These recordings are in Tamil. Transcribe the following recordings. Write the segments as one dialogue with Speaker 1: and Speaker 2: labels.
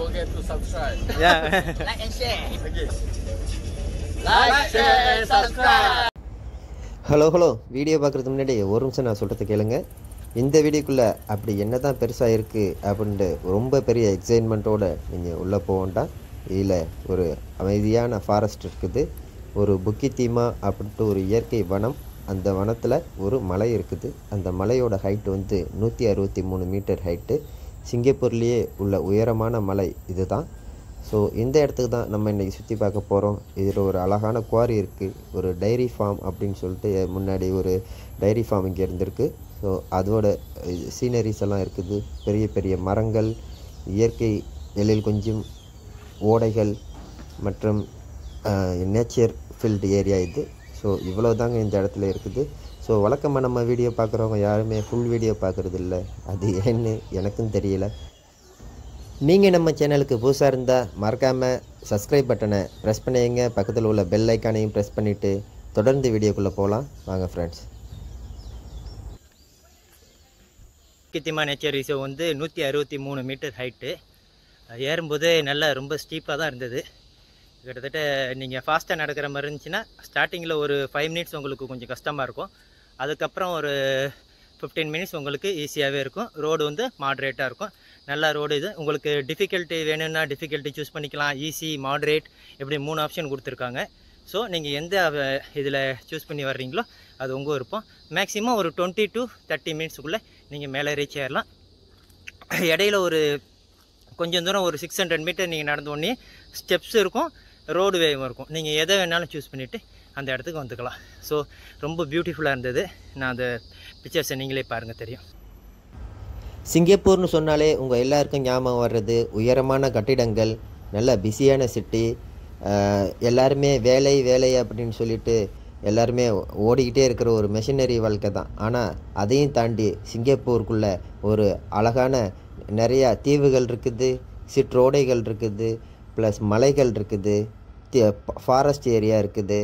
Speaker 1: forget to subscribe. Yeah. like and share.
Speaker 2: Okay. Like, like share and subscribe. Hello hello video பார்க்கறதுக்கு முன்னாடி ஒரு நிமிஷம் நான் சொல்கிறது கேளுங்க இந்த வீடியோக்குள்ளே அப்படி என்ன தான் பெருசாக இருக்குது அப்படின்ட்டு ரொம்ப பெரிய எக்ஸைட்மெண்ட்டோடு நீங்கள் உள்ளே போகண்டா இதில் ஒரு அமைதியான ஃபாரஸ்ட் இருக்குது ஒரு புக்கி தீமா அப்படின்ட்டு ஒரு இயற்கை வனம் அந்த வனத்தில் ஒரு மலை இருக்குது அந்த மலையோட ஹைட் வந்து நூற்றி அறுபத்தி மூணு மீட்டர் ஹைட்டு சிங்கப்பூர்லேயே உள்ள உயரமான மலை இது தான் ஸோ இந்த இடத்துக்கு தான் நம்ம இன்றைக்கி சுற்றி பார்க்க போகிறோம் இதில் ஒரு அழகான குவாரி இருக்குது ஒரு டைரி ஃபார்ம் அப்படின்னு சொல்லிட்டு முன்னாடி ஒரு டைரி ஃபார்ம் இங்கே இருந்திருக்கு ஸோ அதோட சீனரிஸ் எல்லாம் இருக்குது பெரிய பெரிய மரங்கள் இயற்கை எழில் கொஞ்சம் ஓடைகள் மற்றும் நேச்சர் ஃபீல்டு ஏரியா இது ஸோ இவ்வளோ தாங்க இந்த இடத்துல இருக்குது ஸோ வழக்கமாக நம்ம வீடியோ பார்க்குறவங்க யாருமே ஃபுல் வீடியோ இல்லை அது ஏன்னு எனக்கும் தெரியல நீங்கள் நம்ம சேனலுக்கு புதுசாக இருந்தால் மறக்காமல் சப்ஸ்கிரைப் பட்டனை ப்ரெஸ் பண்ணிங்க பக்கத்தில் உள்ள பெல் ஐக்கானையும் ப்ரெஸ் பண்ணிவிட்டு தொடர்ந்து வீடியோக்குள்ளே போகலாம் வாங்க ஃப்ரெண்ட்ஸ்
Speaker 1: கித்திமா நேச்சர் ரிசர்வ் வந்து நூற்றி அறுபத்தி மூணு மீட்டர் ஹைட்டு அது ஏறும்போது நல்லா ரொம்ப ஸ்டீப்பாக தான் இருந்தது கிட்டத்தட்ட நீங்கள் ஃபாஸ்ட்டாக நடக்கிற மாதிரி இருந்துச்சுன்னா ஸ்டார்டிங்கில் ஒரு ஃபைவ் மினிட்ஸ் உங்களுக்கு கொஞ்சம் கஷ்டமாக இருக்கும் அதுக்கப்புறம் ஒரு ஃபிஃப்டீன் மினிட்ஸ் உங்களுக்கு ஈஸியாகவே இருக்கும் ரோடு வந்து மாட்ரேட்டாக இருக்கும் நல்லா ரோடு இது உங்களுக்கு டிஃபிகல்ட்டி வேணும்னா டிஃபிகல்ட்டி சூஸ் பண்ணிக்கலாம் ஈஸி மாட்ரேட் இப்படி மூணு ஆப்ஷன் கொடுத்துருக்காங்க ஸோ நீங்கள் எந்த இதில் சூஸ் பண்ணி வர்றீங்களோ அது உங்கள் இருப்போம் மேக்ஸிமம் ஒரு டுவெண்ட்டி டு தேர்ட்டி மினிட்ஸுக்குள்ளே நீங்கள் மேலே ரீச் ஆகிடலாம் இடையில ஒரு கொஞ்சம் தூரம் ஒரு சிக்ஸ் ஹண்ட்ரட் மீட்டர் நீங்கள் நடந்த உடனே இருக்கும் ரோடு வேவும் இருக்கும் நீங்கள் எதை வேணாலும் சூஸ் பண்ணிவிட்டு அந்த இடத்துக்கு வந்துக்கலாம் ஸோ ரொம்ப பியூட்டிஃபுல்லாக இருந்தது நான் அந்த பிக்சர்ஸை நீங்களே பாருங்கள் தெரியும்
Speaker 2: சிங்கப்பூர்னு சொன்னாலே உங்கள் எல்லாருக்கும் ஞாபகம் வர்றது உயரமான கட்டிடங்கள் நல்ல பிஸியான சிட்டி எல்லாருமே வேலை வேலை அப்படின்னு சொல்லிட்டு எல்லாருமே ஓடிக்கிட்டே இருக்கிற ஒரு மிஷினரி வாழ்க்கை தான் ஆனால் அதையும் தாண்டி சிங்கப்பூருக்குள்ளே ஒரு அழகான நிறையா தீவுகள் இருக்குது சிற்றோடைகள் இருக்குது ப்ளஸ் மலைகள் இருக்குது ஃபாரஸ்ட் ஏரியா இருக்குது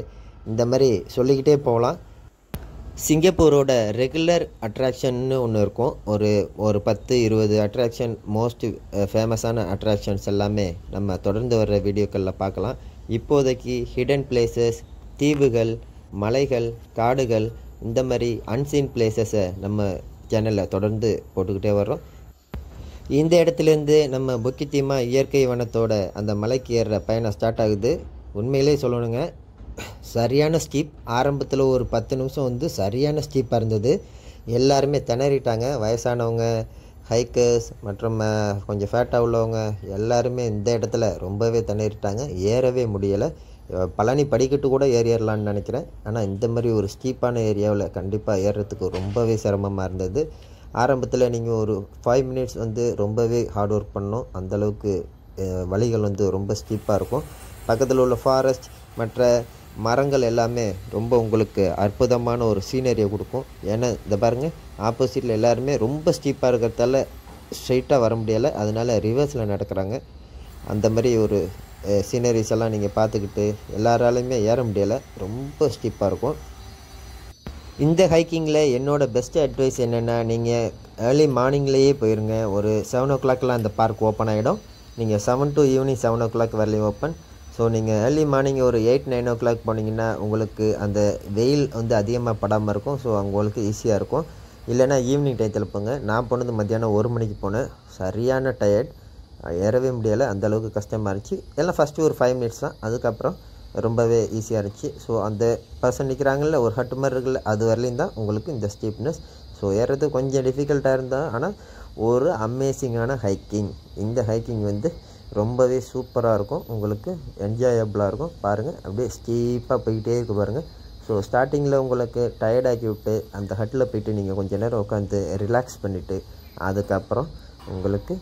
Speaker 2: இந்த மாதிரி சொல்லிக்கிட்டே போகலாம் சிங்கப்பூரோட ரெகுலர் அட்ராக்ஷன்னு ஒன்று இருக்கும் ஒரு ஒரு பத்து இருபது அட்ராக்ஷன் மோஸ்ட் ஃபேமஸான அட்ராக்ஷன்ஸ் எல்லாமே நம்ம தொடர்ந்து வர்ற வீடியோக்களில் பார்க்கலாம் இப்போதைக்கு ஹிடன் பிளேசஸ் தீவுகள் மலைகள் காடுகள் இந்த மாதிரி அன்சீன் பிளேசஸை நம்ம சேனலில் தொடர்ந்து போட்டுக்கிட்டே வர்றோம் இந்த இடத்துலேருந்து நம்ம புக்கித்தீமா இயற்கை வனத்தோட அந்த மலைக்கு ஏறுற பயணம் ஸ்டார்ட் ஆகுது உண்மையிலே சொல்லணுங்க சரியான ஸ்டீப் ஆரம்பத்தில் ஒரு பத்து நிமிஷம் வந்து சரியான ஸ்டீப்பாக இருந்தது எல்லாருமே திணறிட்டாங்க வயசானவங்க ஹைக்கர்ஸ் மற்றும் கொஞ்சம் ஃபேட்டாக உள்ளவங்க எல்லாருமே இந்த இடத்துல ரொம்பவே திணறிட்டாங்க ஏறவே முடியலை பழனி படிக்கட்டு கூட ஏறிடலான்னு நினைக்கிறேன் ஆனால் இந்த மாதிரி ஒரு ஸ்டீப்பான ஏரியாவில் கண்டிப்பாக ஏறுறதுக்கு ரொம்பவே சிரமமாக இருந்தது ஆரம்பத்தில் நீங்கள் ஒரு ஃபைவ் மினிட்ஸ் வந்து ரொம்பவே ஹார்ட் ஒர்க் பண்ணோம் அந்தளவுக்கு வழிகள் வந்து ரொம்ப ஸ்டீப்பாக இருக்கும் பக்கத்தில் உள்ள ஃபாரஸ்ட் மற்ற மரங்கள் எல்லாமே ரொம்ப உங்களுக்கு அற்புதமான ஒரு சீனரியை கொடுக்கும் ஏன்னா இந்த பாருங்கள் ஆப்போசிட்டில் எல்லாருமே ரொம்ப ஸ்டீப்பாக இருக்கிறதால ஸ்ட்ரெயிட்டாக வர முடியலை அதனால் ரிவர்ஸில் நடக்கிறாங்க அந்த மாதிரி ஒரு சீனரிஸ் எல்லாம் நீங்கள் பார்த்துக்கிட்டு எல்லாராலையுமே ஏற முடியலை ரொம்ப ஸ்டீப்பாக இருக்கும் இந்த ஹைக்கிங்கில் என்னோடய பெஸ்ட் அட்வைஸ் என்னென்னா நீங்கள் ஏர்லி மார்னிங்லேயே போயிருங்க ஒரு செவன் ஓ கிளாக்லாம் அந்த பார்க் ஓப்பன் ஆகிடும் நீங்கள் seven to evening seven o'clock வரலையும் ஓப்பன் ஸோ நீங்கள் ஏர்லி மார்னிங் ஒரு எயிட் நைன் ஓ கிளாக் போனீங்கன்னா உங்களுக்கு அந்த வெயில் வந்து அதிகமாக படாமல் இருக்கும் ஸோ உங்களுக்கு ஈஸியாக இருக்கும் இல்லைனா ஈவினிங் டயத்தில் போங்க நான் போனது மத்தியானம் ஒரு மணிக்கு போனேன் சரியான டயர்ட் ஏறவே முடியலை அந்தளவுக்கு கஷ்டமாக இருந்துச்சு எல்லாம் ஃபஸ்ட்டு ஒரு ஃபைவ் மினிட்ஸ் தான் அதுக்கப்புறம் ரொம்பவே ஈஸியாக இருந்துச்சு ஸோ அந்த பர்சன் நிற்கிறாங்கல்ல ஒரு ஹட்டு மாதிரி இருக்குல்ல அது வரலையும் தான் உங்களுக்கு இந்த ஸ்டீப்னஸ் ஸோ ஏறது கொஞ்சம் டிஃபிகல்ட்டாக இருந்தால் ஆனால் ஒரு அமேசிங்கான ஹைக்கிங் இந்த ஹைக்கிங் வந்து ரொம்பவே சூப்பராக இருக்கும் உங்களுக்கு என்ஜாயபுளாக இருக்கும் பாருங்கள் அப்படியே ஸ்டீப்பாக போய்கிட்டே இருக்கு பாருங்கள் ஸோ ஸ்டார்டிங்கில் உங்களுக்கு டயர்டாக்கி விட்டு அந்த ஹட்டில் போய்ட்டு நீங்கள் கொஞ்சம் நேரம் உட்காந்து ரிலாக்ஸ் பண்ணிவிட்டு அதுக்கப்புறம் உங்களுக்கு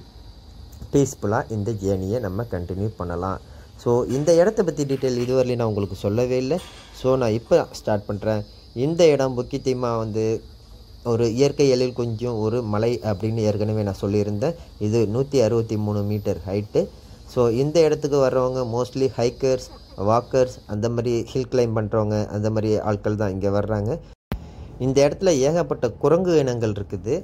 Speaker 2: பீஸ்ஃபுல்லாக இந்த ஜேர்னியை நம்ம கண்டினியூ பண்ணலாம் ஸோ இந்த இடத்த பற்றி டீட்டெயில் இதுவரையும் நான் உங்களுக்கு சொல்லவே இல்லை ஸோ நான் இப்போ ஸ்டார்ட் பண்ணுறேன் இந்த இடம் புக்கித்திமா வந்து ஒரு இயற்கை எழில் கொஞ்சம் ஒரு மலை அப்படின்னு ஏற்கனவே நான் சொல்லியிருந்தேன் இது நூற்றி அறுபத்தி மூணு மீட்டர் ஹைட்டு ஸோ இந்த இடத்துக்கு வர்றவங்க மோஸ்ட்லி ஹைக்கர்ஸ் வாக்கர்ஸ் அந்த மாதிரி ஹில் கிளைம் பண்ணுறவங்க அந்த மாதிரி ஆட்கள் தான் இங்கே வர்றாங்க இந்த இடத்துல ஏகப்பட்ட குரங்கு இனங்கள் இருக்குது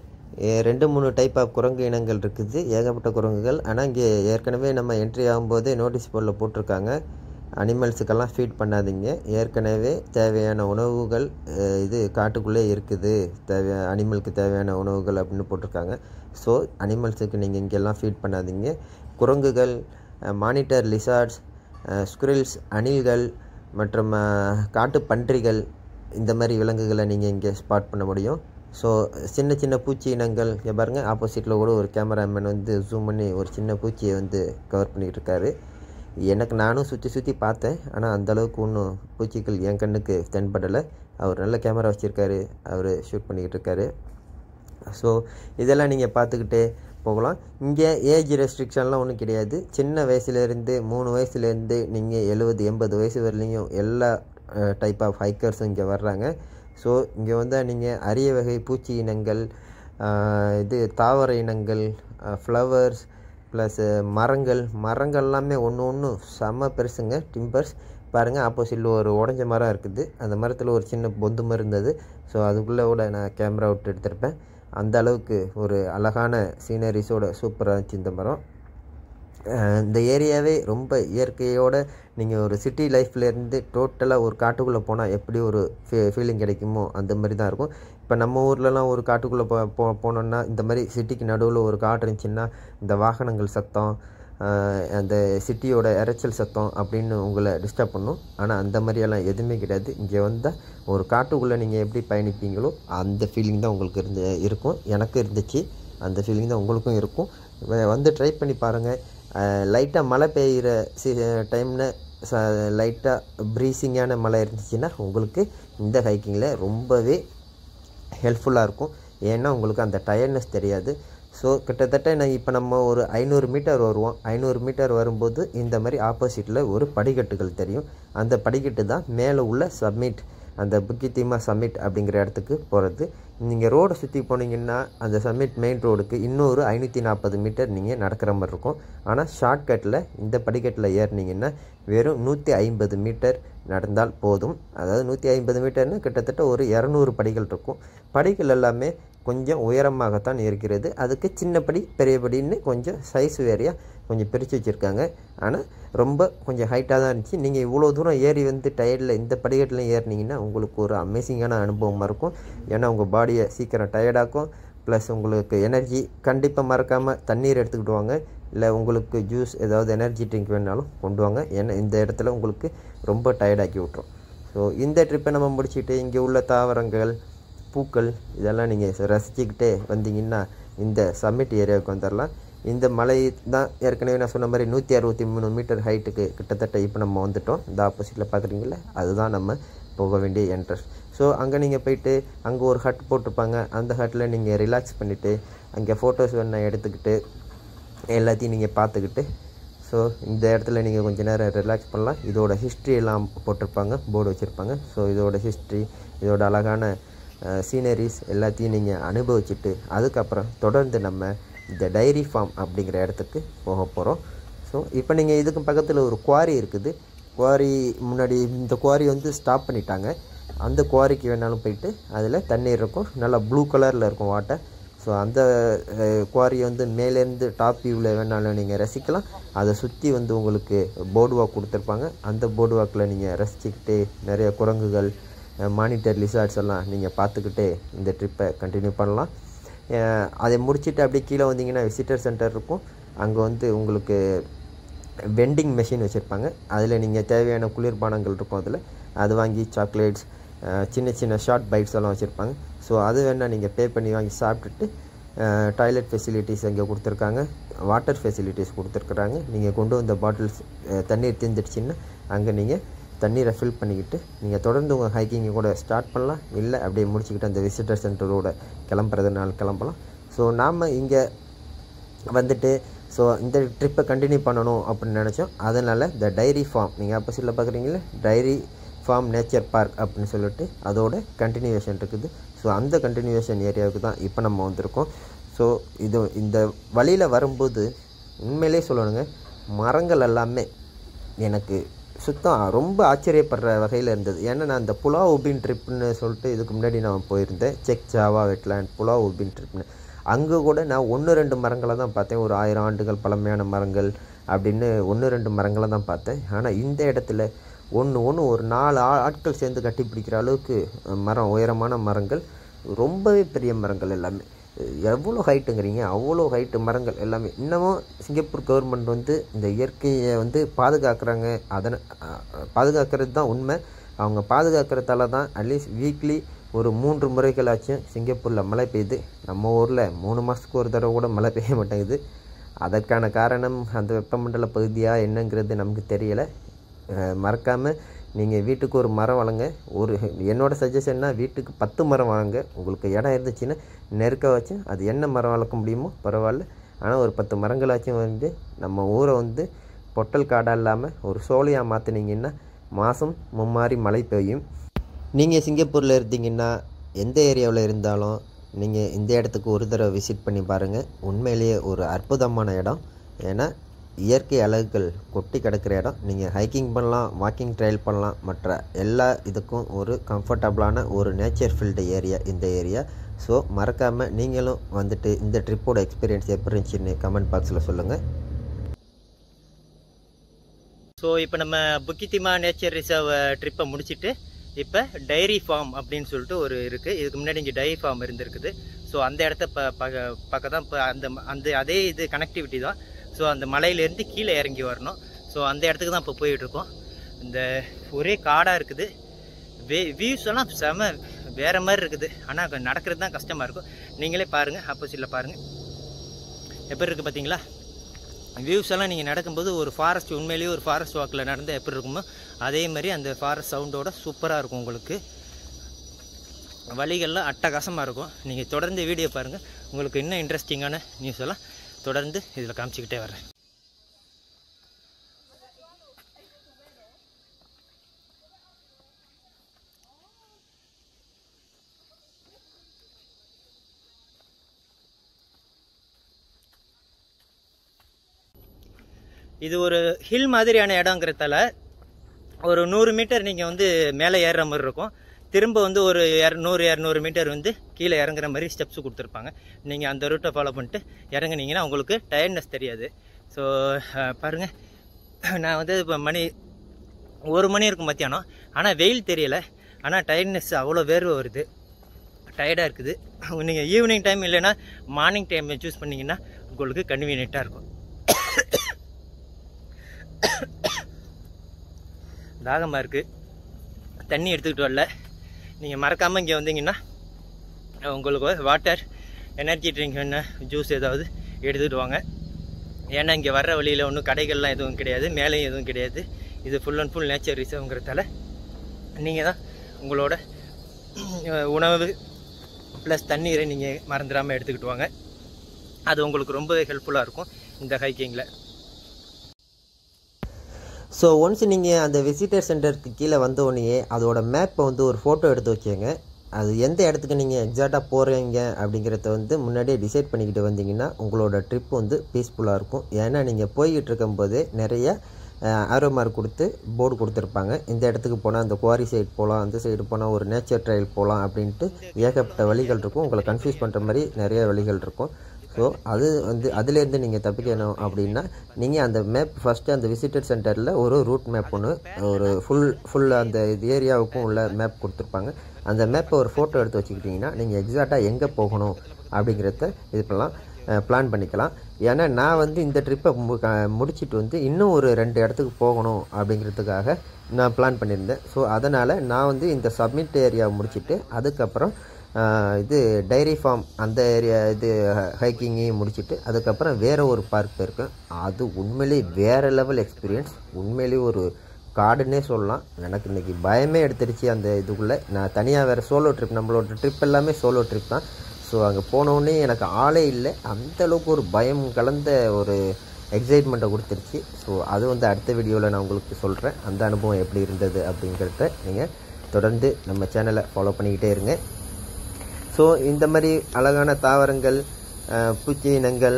Speaker 2: ரெண்டு மூணு டைப் ஆஃப் குரங்கு இனங்கள் இருக்குது ஏகப்பட்ட குரங்குகள் ஆனால் இங்கே ஏற்கனவே நம்ம என்ட்ரி ஆகும்போதே நோட்டீஸ் போர்டில் போட்டிருக்காங்க அனிமல்ஸுக்கெல்லாம் ஃபீட் பண்ணாதீங்க ஏற்கனவே தேவையான உணவுகள் இது காட்டுக்குள்ளே இருக்குது தேவை அனிமலுக்கு தேவையான உணவுகள் அப்படின்னு போட்டிருக்காங்க ஸோ அனிமல்ஸுக்கு நீங்கள் இங்கெல்லாம் ஃபீட் பண்ணாதீங்க குரங்குகள் மானிட்டர் லிசார்ட்ஸ் ஸ்குரில்ஸ் அணில்கள் மற்றும் காட்டு பன்றிகள் இந்த மாதிரி விலங்குகளை நீங்கள் இங்கே ஸ்பாட் பண்ண முடியும் ஸோ சின்ன சின்ன பூச்சி இனங்கள் பாருங்கள் ஆப்போசிட்டில் கூட ஒரு கேமராமேன் வந்து ஜூம் பண்ணி ஒரு சின்ன பூச்சியை வந்து கவர் பண்ணிகிட்டு இருக்காரு எனக்கு நானும் சுற்றி சுற்றி பார்த்தேன் ஆனால் அந்தளவுக்கு ஒன்றும் பூச்சிகள் என் கண்ணுக்கு தென்படலை அவர் நல்ல கேமரா வச்சுருக்காரு அவர் ஷூட் பண்ணிக்கிட்டு இருக்காரு ஸோ இதெல்லாம் நீங்கள் பார்த்துக்கிட்டே போகலாம் இங்கே ஏஜ் ரெஸ்ட்ரிக்ஷன்லாம் ஒன்றும் கிடையாது சின்ன வயசுலேருந்து மூணு வயசுலேருந்து நீங்கள் எழுபது எண்பது வயசு வரலையும் எல்லா டைப் ஆஃப் ஹைக்கர்ஸும் இங்கே வர்றாங்க ஸோ இங்கே வந்து நீங்கள் அரிய வகை பூச்சி இனங்கள் இது தாவர இனங்கள் ஃப்ளவர்ஸ் ப்ளஸ்ஸு மரங்கள் மரங்கள் எல்லாமே ஒன்று ஒன்று செம்ம பெருசுங்க டிம்பர்ஸ் பாருங்கள் ஆப்போசிட்டில் ஒரு உடஞ்ச மரம் இருக்குது அந்த மரத்தில் ஒரு சின்ன பொந்து மாதிரி இருந்தது ஸோ அதுக்குள்ளே கூட நான் கேமரா விட்டு எடுத்திருப்பேன் அந்த அளவுக்கு ஒரு அழகான சீனரிஸோட சூப்பராக இருந்துச்சு இந்த மரம் இந்த ஏரியாவே ரொம்ப இயற்கையோடு நீங்கள் ஒரு சிட்டி லைஃப்லேருந்து டோட்டலாக ஒரு காட்டுக்குள்ளே போனால் எப்படி ஒரு ஃபீ ஃபீலிங் கிடைக்குமோ அந்த மாதிரி தான் இருக்கும் இப்போ நம்ம ஊர்லலாம் ஒரு காட்டுக்குள்ளே போ போ போனோன்னா இந்த மாதிரி சிட்டிக்கு நடுவில் ஒரு காடு இருந்துச்சுன்னா இந்த வாகனங்கள் சத்தம் அந்த சிட்டியோட இறைச்சல் சத்தம் அப்படின்னு உங்களை டிஸ்டர்ப் பண்ணும் ஆனால் அந்த மாதிரியெல்லாம் எதுவுமே கிடையாது இங்கே வந்தால் ஒரு காட்டுக்குள்ளே நீங்கள் எப்படி பயணிப்பீங்களோ அந்த ஃபீலிங் தான் உங்களுக்கு இருந்து இருக்கும் எனக்கு இருந்துச்சு அந்த ஃபீலிங் தான் உங்களுக்கும் இருக்கும் வந்து ட்ரை பண்ணி பாருங்கள் லைட்டாக மழை பெய்கிற சி டைமில் ச லைட்டாக ப்ரீசிங்கான மழை இருந்துச்சுன்னா உங்களுக்கு இந்த ஹைக்கிங்கில் ரொம்பவே ஹெல்ப்ஃபுல்லாக இருக்கும் ஏன்னா உங்களுக்கு அந்த டயர்னஸ் தெரியாது ஸோ கிட்டத்தட்ட நான் இப்போ நம்ம ஒரு ஐநூறு மீட்டர் வருவோம் ஐநூறு மீட்டர் வரும்போது இந்த மாதிரி ஆப்போசிட்டில் ஒரு படிக்கட்டுகள் தெரியும் அந்த படிக்கட்டு தான் மேலே உள்ள சப்மிட் அந்த புக்கி தீமா சப்மிட் அப்படிங்கிற இடத்துக்கு போகிறது நீங்கள் ரோடை சுற்றி போனீங்கன்னா அந்த சம்மிட் மெயின் ரோடுக்கு இன்னொரு ஐநூற்றி நாற்பது மீட்டர் நீங்கள் நடக்கிற மாதிரி இருக்கும் ஆனால் ஷார்ட்கட்டில் இந்த படிக்கட்டில் ஏறினீங்கன்னா வெறும் நூற்றி ஐம்பது மீட்டர் நடந்தால் போதும் அதாவது நூற்றி ஐம்பது மீட்டர்னு கிட்டத்தட்ட ஒரு இரநூறு படிகள் இருக்கும் படிகள் எல்லாமே கொஞ்சம் உயரமாகத்தான் இருக்கிறது அதுக்கு சின்னப்படி பெரியபடின்னு கொஞ்சம் சைஸ் வேறையாக கொஞ்சம் பிரித்து வச்சுருக்காங்க ஆனால் ரொம்ப கொஞ்சம் ஹைட்டாக தான் இருந்துச்சு நீங்கள் இவ்வளோ தூரம் ஏறி வந்து டயர்டில் இந்த படிக்கட்டில் ஏறினீங்கன்னா உங்களுக்கு ஒரு அமேசிங்கான அனுபவமாக இருக்கும் ஏன்னா உங்கள் பாடியை சீக்கிரம் டயர்டாக்கும் ப்ளஸ் உங்களுக்கு எனர்ஜி கண்டிப்பாக மறக்காமல் தண்ணீர் எடுத்துக்கிட்டு வாங்க இல்லை உங்களுக்கு ஜூஸ் ஏதாவது எனர்ஜி ட்ரிங்க் வேணாலும் கொண்டு வாங்க ஏன்னா இந்த இடத்துல உங்களுக்கு ரொம்ப டயர்டாக்கி விட்ரும் ஸோ இந்த ட்ரிப்பை நம்ம முடிச்சுக்கிட்டு இங்கே உள்ள தாவரங்கள் பூக்கள் இதெல்லாம் நீங்கள் ரசிச்சுக்கிட்டே வந்தீங்கன்னா இந்த சம்மிட் ஏரியாவுக்கு வந்துடலாம் இந்த மலை தான் ஏற்கனவே நான் சொன்ன மாதிரி நூற்றி அறுபத்தி மூணு மீட்டர் ஹைட்டுக்கு கிட்டத்தட்ட இப்போ நம்ம வந்துட்டோம் இந்த ஆப்போசிட்டில் பார்க்குறீங்கள அதுதான் நம்ம போக வேண்டிய என்ட்ரன்ஸ் ஸோ அங்கே நீங்கள் போயிட்டு அங்கே ஒரு ஹட் போட்டிருப்பாங்க அந்த ஹட்டில் நீங்கள் ரிலாக்ஸ் பண்ணிவிட்டு அங்கே ஃபோட்டோஸ் வேணால் எடுத்துக்கிட்டு எல்லாத்தையும் நீங்கள் பார்த்துக்கிட்டு ஸோ இந்த இடத்துல நீங்கள் கொஞ்சம் நேரம் ரிலாக்ஸ் பண்ணலாம் இதோட ஹிஸ்ட்ரி எல்லாம் போட்டிருப்பாங்க போர்டு வச்சுருப்பாங்க ஸோ இதோட ஹிஸ்ட்ரி இதோட அழகான சீனரிஸ் எல்லாத்தையும் நீங்கள் அனுபவிச்சுட்டு அதுக்கப்புறம் தொடர்ந்து நம்ம இந்த டைரி ஃபார்ம் அப்படிங்கிற இடத்துக்கு போக போகிறோம் ஸோ இப்போ நீங்கள் இதுக்கு பக்கத்தில் ஒரு குவாரி இருக்குது குவாரி முன்னாடி இந்த குவாரி வந்து ஸ்டாப் பண்ணிட்டாங்க அந்த குவாரிக்கு வேணாலும் போயிட்டு அதில் தண்ணீர் இருக்கும் நல்லா ப்ளூ கலரில் இருக்கும் வாட்டர் ஸோ அந்த குவாரி வந்து மேலேருந்து டாப் வியூவில் வேணாலும் நீங்கள் ரசிக்கலாம் அதை சுற்றி வந்து உங்களுக்கு போர்டு வாக் கொடுத்துருப்பாங்க அந்த போர்டு வாக்கில் நீங்கள் ரசிச்சுக்கிட்டு நிறைய குரங்குகள் மானிட்டர் லிசார்ட்ஸ் எல்லாம் நீங்கள் பார்த்துக்கிட்டு இந்த ட்ரிப்பை கண்டினியூ பண்ணலாம் அதை முடிச்சுட்டு அப்படியே கீழே வந்தீங்கன்னா விசிட்டர் சென்டர் இருக்கும் அங்கே வந்து உங்களுக்கு வெண்டிங் மெஷின் வச்சுருப்பாங்க அதில் நீங்கள் தேவையான குளிர்பானங்கள் இருக்கும் அதில் அது வாங்கி சாக்லேட்ஸ் சின்ன சின்ன ஷார்ட் பைட்ஸ் எல்லாம் வச்சுருப்பாங்க ஸோ அது வேணால் நீங்கள் பே பண்ணி வாங்கி சாப்பிட்டுட்டு டாய்லெட் ஃபெசிலிட்டிஸ் இங்கே கொடுத்துருக்காங்க வாட்டர் ஃபெசிலிட்டிஸ் கொடுத்துருக்குறாங்க நீங்கள் கொண்டு வந்த பாட்டில்ஸ் தண்ணீர் தீர்ந்துடுச்சின்னா அங்கே நீங்கள் தண்ணீரை ஃபில் பண்ணிக்கிட்டு நீங்கள் தொடர்ந்து உங்கள் ஹைக்கிங்கை கூட ஸ்டார்ட் பண்ணலாம் இல்லை அப்படியே முடிச்சுக்கிட்டு அந்த விசிட்டர் சென்டரோட கிளம்புறதுனால கிளம்பலாம் ஸோ நாம் இங்கே வந்துட்டு ஸோ இந்த ட்ரிப்பை கண்டினியூ பண்ணணும் அப்படின்னு நினச்சோம் அதனால் த டைரி ஃபார்ம் நீங்கள் அப்போ சொல்ல பார்க்குறீங்களா டைரி ஃபார்ம் நேச்சர் பார்க் அப்படின்னு சொல்லிட்டு அதோட கண்டினியூவேஷன் இருக்குது ஸோ அந்த கண்டினியூவேஷன் ஏரியாவுக்கு தான் இப்போ நம்ம வந்திருக்கோம் ஸோ இது இந்த வழியில் வரும்போது உண்மையிலே சொல்லணுங்க மரங்கள் எல்லாமே எனக்கு சுத்தம் ரொம்ப ஆச்சரியப்படுற வகையில் இருந்தது ஏன்னா நான் அந்த புலாவ் உபின் ட்ரிப்னு சொல்லிட்டு இதுக்கு முன்னாடி நான் போயிருந்தேன் Chek Jawa wetland Pulau Ubin ட்ரிப்னு அங்கே கூட நான் ஒன்று ரெண்டு மரங்களை தான் பார்த்தேன் ஒரு ஆயிரம் ஆண்டுகள் பழமையான மரங்கள் அப்படின்னு ஒன்று ரெண்டு மரங்களை தான் பார்த்தேன் ஆனால் இந்த இடத்துல ஒன்று ஒன்று ஒரு நாலு ஆட்கள் சேர்ந்து கட்டி பிடிக்கிற அளவுக்கு மரம் உயரமான மரங்கள் ரொம்பவே பெரிய மரங்கள் எல்லாமே எவ்வளோ ஹைட்டுங்கிறீங்க அவ்வளோ ஹைட்டு மரங்கள் எல்லாமே இன்னமும் சிங்கப்பூர் கவர்மெண்ட் வந்து இந்த இயற்கையை வந்து பாதுகாக்கிறாங்க அதனை பாதுகாக்கிறது தான் உண்மை அவங்க பாதுகாக்கிறதால தான் அட்லீஸ்ட் வீக்லி ஒரு மூன்று முறைகளாச்சும் சிங்கப்பூரில் மழை பெய்யுது நம்ம ஊரில் மூணு மாதத்துக்கு ஒரு தடவை கூட மழை பெய்ய மாட்டேங்குது அதற்கான காரணம் அந்த வெப்பமண்டல பகுதியாக என்னங்கிறது நமக்கு தெரியலை மறக்காமல் நீங்கள் வீட்டுக்கு ஒரு மரம் வளங்க ஒரு என்னோடய சஜஷன்னா வீட்டுக்கு பத்து மரம் வளங்க உங்களுக்கு இடம் இருந்துச்சுன்னா நெருக்க வச்சு அது என்ன மரம் வளர்க்க முடியுமோ பரவாயில்ல ஆனால் ஒரு பத்து மரங்களாச்சும் வந்து நம்ம ஊரை வந்து பொட்டல் காடாக இல்லாமல் ஒரு சோழியாக மாற்றினீங்கன்னா மாதம் மும்மாறி மழை பெய்யும் நீங்கள் சிங்கப்பூரில் இருந்தீங்கன்னா எந்த ஏரியாவில் இருந்தாலும் நீங்கள் இந்த இடத்துக்கு ஒரு தடவை விசிட் பண்ணி பாருங்கள் உண்மையிலேயே ஒரு அற்புதமான இடம் ஏன்னா இயற்கை அழகுகள் கொட்டி கிடக்கிற இடம் நீங்கள் ஹைக்கிங் பண்ணலாம் வாக்கிங் ட்ரையல் பண்ணலாம் மற்ற எல்லா இதுக்கும் ஒரு கம்ஃபர்டபுளான ஒரு நேச்சர் ஃபீல்டு ஏரியா இந்த ஏரியா ஸோ மறக்காமல் நீங்களும் வந்துட்டு இந்த ட்ரிப்போட எக்ஸ்பீரியன்ஸ் எப்படி இருந்துச்சுன்னு கமெண்ட் பாக்ஸில் சொல்லுங்கள்
Speaker 1: ஸோ இப்போ நம்ம புக்கித்திமா நேச்சர் ரிசர்வ் ட்ரிப்பை முடிச்சுட்டு இப்போ டைரி ஃபார்ம் அப்படின்னு சொல்லிட்டு ஒரு இருக்குது இதுக்கு முன்னாடி இங்கே டைரி ஃபார்ம் இருந்திருக்குது ஸோ அந்த இடத்த ப பக்க தான் இப்போ அந்த அந்த அதே இது கனெக்டிவிட்டி தான் ஸோ அந்த மலையிலேருந்து கீழே இறங்கி வரணும் ஸோ அந்த இடத்துக்கு தான் இப்போ போயிட்டுருக்கோம் இந்த ஒரே காடாக இருக்குது வே வியூஸ் எல்லாம் செம வேறு மாதிரி இருக்குது ஆனால் நடக்கிறது தான் கஷ்டமாக இருக்கும் நீங்களே பாருங்கள் ஆப்போசிட்டில் பாருங்கள் எப்படி இருக்குது பார்த்தீங்களா வியூஸ் எல்லாம் நீங்கள் நடக்கும்போது ஒரு ஃபாரஸ்ட் உண்மையிலேயே ஒரு ஃபாரஸ்ட் வாக்கில் நடந்து எப்படி இருக்குமோ அதே மாதிரி அந்த ஃபாரஸ்ட் சவுண்டோட சூப்பராக இருக்கும் உங்களுக்கு வழிகள்லாம் அட்டகாசமாக இருக்கும் நீங்கள் தொடர்ந்து வீடியோ பாருங்கள் உங்களுக்கு இன்னும் இன்ட்ரெஸ்டிங்கான நியூஸ் எல்லாம் தொடர்ந்து இதில் காமிச்சிக்கிட்டே வர்றேன் இது ஒரு ஹில் மாதிரியான இடங்கிறதால ஒரு நூறு மீட்டர் நீங்கள் வந்து மேலே ஏறுற மாதிரி இருக்கும் திரும்ப வந்து ஒரு இரநூறு இரநூறு மீட்டர் வந்து கீழே இறங்குற மாதிரி ஸ்டெப்ஸ் கொடுத்துருப்பாங்க நீங்கள் அந்த ரூட்டை ஃபாலோ பண்ணிட்டு இறங்குனீங்கன்னா உங்களுக்கு டயர்ட்னஸ் தெரியாது ஸோ பாருங்கள் நான் வந்து இப்போ மணி ஒரு மணி இருக்கும் மத்தியானம் ஆனால் வெயில் தெரியலை ஆனால் டயர்ட்னஸ் அவ்வளோ வேர்வை வருது டயர்டாக இருக்குது நீங்கள் ஈவினிங் டைம் இல்லைன்னா மார்னிங் டைம் சூஸ் பண்ணிங்கன்னா உங்களுக்கு கன்வீனியண்ட்டாக இருக்கும் தாகமாக இருக்குது தண்ணி எடுத்துக்கிட்டு வரல நீங்கள் மறக்காமல் இங்கே வந்தீங்கன்னா உங்களுக்கு வாட்டர் எனர்ஜி ட்ரிங்க் என்ன ஜூஸ் ஏதாவது எடுத்துகிட்டு வாங்க ஏன்னா இங்கே வர்ற வழியில் ஒன்றும் கடைகள்லாம் எதுவும் கிடையாது மேலேயும் எதுவும் கிடையாது இது ஃபுல் அண்ட் ஃபுல் நேச்சர் ரிசர்வ்ங்கிறதால நீங்கள் தான் உங்களோட உணவு ப்ளஸ் தண்ணீரை நீங்கள் மறந்துடாமல் எடுத்துக்கிட்டு வாங்க அது உங்களுக்கு ரொம்பவே ஹெல்ப்ஃபுல்லாக இருக்கும் இந்த ஹைக்கிங்கில்
Speaker 2: ஸோ ஒன்ஸ் நீங்கள் அந்த விசிட்டர் சென்டருக்கு கீழே வந்தோடனே அதோட மேப்பை வந்து ஒரு ஃபோட்டோ எடுத்து வச்சுக்கோங்க அது எந்த இடத்துக்கு நீங்கள் எக்ஸாக்டாக போகிறீங்க அப்படிங்கிறத வந்து முன்னாடியே டிசைட் பண்ணிக்கிட்டு வந்தீங்கன்னா உங்களோட ட்ரிப் வந்து பீஸ்ஃபுல்லாக இருக்கும் ஏன்னா நீங்கள் போய்கிட்டு இருக்கும்போது நிறைய ஆரோ கொடுத்து போர்டு கொடுத்துருப்பாங்க இந்த இடத்துக்கு போனால் அந்த குவாரி சைடு போகலாம் அந்த சைடு போனால் ஒரு நேச்சர் ட்ரையல் போகலாம் அப்படின்ட்டு ஏகப்பட்ட வழிகள் இருக்கும் உங்களை கன்ஃபியூஸ் பண்ணுற மாதிரி நிறைய வழிகள் இருக்கும் ஸோ அது வந்து அதுலேருந்து நீங்கள் தப்பிக்கணும் அப்படின்னா நீங்கள் அந்த மேப் ஃபஸ்ட்டு அந்த விசிட்டர் சென்டரில் ஒரு ரூட் மேப் ஒன்று ஒரு ஃபுல் ஃபுல் அந்த இது ஏரியாவுக்கும் உள்ள மேப் கொடுத்துருப்பாங்க அந்த மேப்பை ஒரு ஃபோட்டோ எடுத்து வச்சுக்கிட்டிங்கன்னா நீங்கள் எக்ஸாக்டாக எங்கே போகணும் அப்படிங்கிறத இது பண்ணலாம் பிளான் பண்ணிக்கலாம் ஏன்னா நான் வந்து இந்த ட்ரிப்பை முடிச்சுட்டு வந்து இன்னும் ஒரு ரெண்டு இடத்துக்கு போகணும் அப்படிங்கிறதுக்காக நான் பிளான் பண்ணியிருந்தேன் ஸோ அதனால் நான் வந்து இந்த சப்மிட் ஏரியாவை முடிச்சுட்டு அதுக்கப்புறம் இது டைரி ஃபார்ம் அந்த ஏரியா இது ஹைக்கிங்கையும் முடிச்சுட்டு அதுக்கப்புறம் வேறு ஒரு பார்க் இருக்கும் அது உண்மையிலேயே வேறு லெவல் எக்ஸ்பீரியன்ஸ் உண்மையிலேயே ஒரு காடுன்னே சொல்லலாம் எனக்கு இன்றைக்கி பயமே எடுத்துருச்சு அந்த இதுக்குள்ளே நான் தனியாக வேறு சோலோ ட்ரிப் நம்மளோட ட்ரிப் எல்லாமே சோலோ ட்ரிப் தான் ஸோ அங்கே போனோடனே எனக்கு ஆளே இல்லை அந்தளவுக்கு ஒரு பயம் கலந்த ஒரு எக்ஸைட்மெண்ட்டை கொடுத்துருச்சு ஸோ அது வந்து அடுத்த வீடியோவில் நான் உங்களுக்கு சொல்கிறேன் அந்த அனுபவம் எப்படி இருந்தது அப்படிங்கிறத நீங்கள் தொடர்ந்து நம்ம சேனலை ஃபாலோ பண்ணிக்கிட்டே இருங்க ஸோ இந்த மாதிரி அழகான தாவரங்கள் பூச்சி இனங்கள்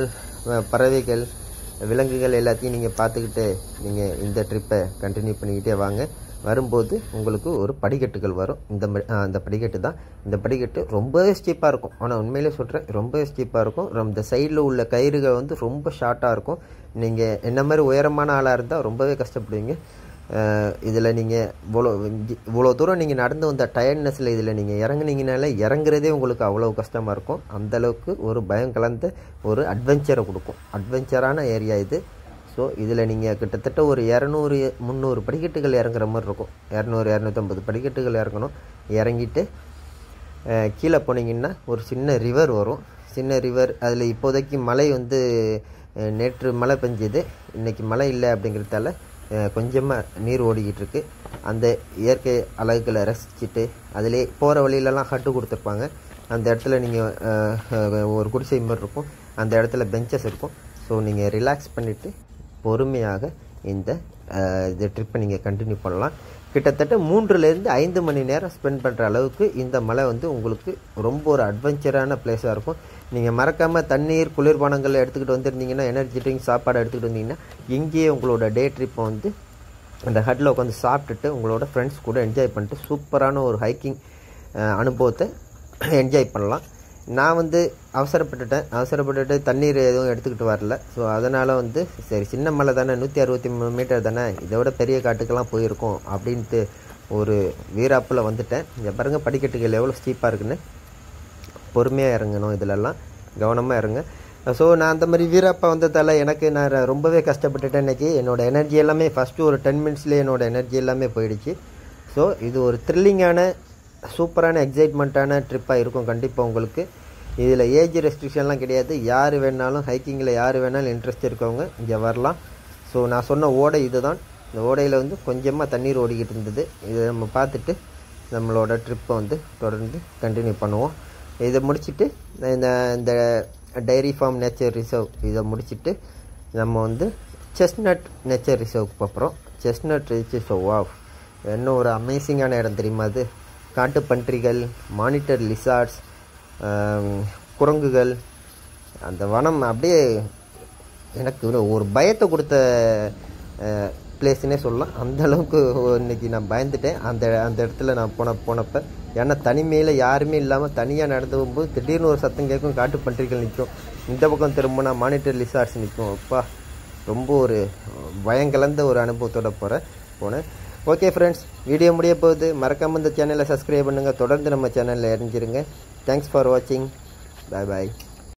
Speaker 2: பறவைகள் விலங்குகள் எல்லாத்தையும் நீங்கள் பார்த்துக்கிட்டு நீங்கள் இந்த ட்ரிப்பை கண்டினியூ பண்ணிக்கிட்டே வாங்க வரும்போது உங்களுக்கு ஒரு படிக்கட்டுகள் வரும் இந்த அந்த படிக்கட்டு தான் இந்த படிக்கட்டு ரொம்பவே ஸ்டீப்பாக இருக்கும் ஆனால் உண்மையிலே சொல்கிறேன் ரொம்பவே ஸ்டீப்பாக இருக்கும் இந்த சைடில் உள்ள கயிறுகள் வந்து ரொம்ப ஷார்ட்டாக இருக்கும் நீங்கள் என்ன மாதிரி உயரமான ஆளாக இருந்தால் ரொம்பவே கஷ்டப்படுவீங்க இதில் நீங்கள் இவ்வளோ இவ்வளோ தூரம் நீங்கள் நடந்து வந்த டயர்ட்னஸில் இதில் நீங்கள் இறங்குனீங்கனால இறங்குறதே உங்களுக்கு அவ்வளோ கஷ்டமாக இருக்கும் அந்தளவுக்கு ஒரு பயம் கலந்த ஒரு அட்வென்ச்சரை கொடுக்கும் அட்வென்ச்சரான ஏரியா இது ஸோ இதில் நீங்கள் கிட்டத்தட்ட ஒரு இரநூறு முந்நூறு படிக்கட்டுகள் இறங்குற மாதிரி இருக்கும் இரநூறு இரநூத்தம்பது படிக்கட்டுகள் இறங்கணும் இறங்கிட்டு கீழே போனீங்கன்னா ஒரு சின்ன ரிவர் வரும் சின்ன ரிவர் அதில் இப்போதைக்கு மழை வந்து நேற்று மழை பெஞ்சுது இன்றைக்கி மழை இல்லை அப்படிங்கிறதால கொஞ்சமாக நீர் ஓடிக்கிட்டு இருக்கு அந்த இயற்கை அழகுகளை ரசிச்சுட்டு அதிலே போகிற வழியிலலாம் ஹட்டு கொடுத்துருப்பாங்க அந்த இடத்துல நீங்கள் ஒரு குடிசை மாதிரி இருக்கும் அந்த இடத்துல பெஞ்சஸ் இருக்கும் ஸோ நீங்கள் ரிலாக்ஸ் பண்ணிவிட்டு பொறுமையாக இந்த இது ட்ரிப்பை நீங்கள் கண்டினியூ பண்ணலாம் கிட்டத்தட்ட மூன்றுலேருந்து ஐந்து மணி நேரம் ஸ்பெண்ட் பண்ணுற அளவுக்கு இந்த மலை வந்து உங்களுக்கு ரொம்ப ஒரு அட்வென்ச்சரான பிளேஸாக இருக்கும் நீங்கள் மறக்காமல் தண்ணீர் குளிர்பானங்கள் எடுத்துக்கிட்டு வந்திருந்தீங்கன்னா எனர்ஜி ட்ரிங்க் சாப்பாடு எடுத்துக்கிட்டு வந்தீங்கன்னா இங்கேயே உங்களோட டே ட்ரிப்பை வந்து அந்த ஹட்டில் உட்காந்து சாப்பிட்டுட்டு உங்களோட ஃப்ரெண்ட்ஸ் கூட என்ஜாய் பண்ணிட்டு சூப்பரான ஒரு ஹைக்கிங் அனுபவத்தை என்ஜாய் பண்ணலாம் நான் வந்து அவசரப்பட்டுட்டேன் அவசரப்பட்டுட்டு தண்ணீர் எதுவும் எடுத்துக்கிட்டு வரல ஸோ அதனால் வந்து சரி சின்ன மலை தானே நூற்றி அறுபத்தி மூணு மீட்டர் தானே விட பெரிய காட்டுக்கெல்லாம் போயிருக்கோம் அப்படின்ட்டு ஒரு வீராப்பில் வந்துட்டேன் இங்கே பாருங்கள் படிக்கட்டுகள் எவ்வளோ ஸ்டீப்பாக இருக்குன்னு பொறுமையாக இறங்கணும் இதிலெல்லாம் கவனமாக இறங்க ஸோ நான் அந்த மாதிரி வீரப்பா வந்ததால் எனக்கு நான் ரொம்பவே கஷ்டப்பட்டுட்டேன் இன்றைக்கி என்னோடய எனர்ஜி எல்லாமே ஃபஸ்ட்டு ஒரு டென் மினிட்ஸ்லேயே என்னோடய எனர்ஜி எல்லாமே போயிடுச்சு ஸோ இது ஒரு த்ரில்லிங்கான சூப்பரான எக்ஸைட்மெண்ட்டான ட்ரிப்பாக இருக்கும் கண்டிப்பாக உங்களுக்கு இதில் ஏஜ் ரெஸ்ட்ரிக்ஷன்லாம் கிடையாது யார் வேணாலும் ஹைக்கிங்கில் யார் வேணாலும் இன்ட்ரெஸ்ட் இருக்கவங்க இங்கே வரலாம் ஸோ நான் சொன்ன ஓடை இது தான் இந்த ஓடையில் வந்து கொஞ்சமாக தண்ணீர் ஓடிக்கிட்டு இருந்தது இதை நம்ம பார்த்துட்டு நம்மளோட ட்ரிப்பை வந்து தொடர்ந்து கண்டினியூ பண்ணுவோம் இதை முடிச்சுட்டு இந்த இந்த டைரி ஃபார்ம் நேச்சர் ரிசர்வ் இதை முடிச்சுட்டு நம்ம வந்து செஸ்ட்நட் நேச்சர் ரிசர்வ்க்கு போகிறோம் செஸ்னட் ஸோ வாவ் என்ன ஒரு அமேசிங்கான இடம் தெரியுமா அது காட்டு பன்றிகள் மானிட்டர் லிசார்ட்ஸ் um, குரங்குகள் அந்த வனம் அப்படியே எனக்கு ஒரு பயத்தை கொடுத்த பிளேஸ்னே சொல்லலாம் அந்தளவுக்கு இன்றைக்கி நான் பயந்துட்டேன் அந்த அந்த இடத்துல நான் போன போனப்போ ஏன்னா தனிமையில் யாருமே இல்லாமல் தனியாக நடந்து போகும்போது திடீர்னு ஒரு சத்தம் கேட்கும் காட்டு பன்றிகள் நிற்கும் இந்த பக்கம் திரும்பினா மானிட்டர் லிசார்ஸ் நிற்கும் அப்பா ரொம்ப ஒரு பயங்கலந்த ஒரு அனுபவத்தோடு போகிறேன் போனேன் ஓகே ஃப்ரெண்ட்ஸ் வீடியோ முடிய போகுது மறக்காமல் இந்த சேனலை சப்ஸ்கிரைப் பண்ணுங்கள் தொடர்ந்து நம்ம சேனலில் இறஞ்சிருங்க தேங்க்ஸ் ஃபார் வாட்சிங் பாய் பாய்